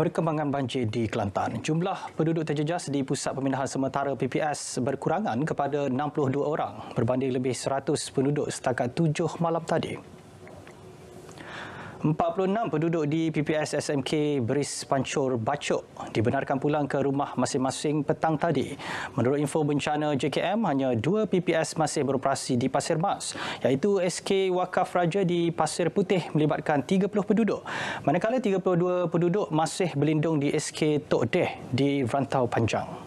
berkembangan banjir di Kelantan. Jumlah penduduk terjejas di Pusat Pemindahan Sementara PPS berkurangan kepada 62 orang berbanding lebih 100 penduduk setakat 7 malam tadi. 46 penduduk di PPS SMK Beris Pancur Bacok dibenarkan pulang ke rumah masing-masing petang tadi. Menurut info bencana JKM, hanya dua PPS masih beroperasi di Pasir Mas, iaitu SK Wakaf Raja di Pasir Putih melibatkan 30 penduduk. Manakala 32 penduduk masih berlindung di SK Tok Deh di Rantau Panjang.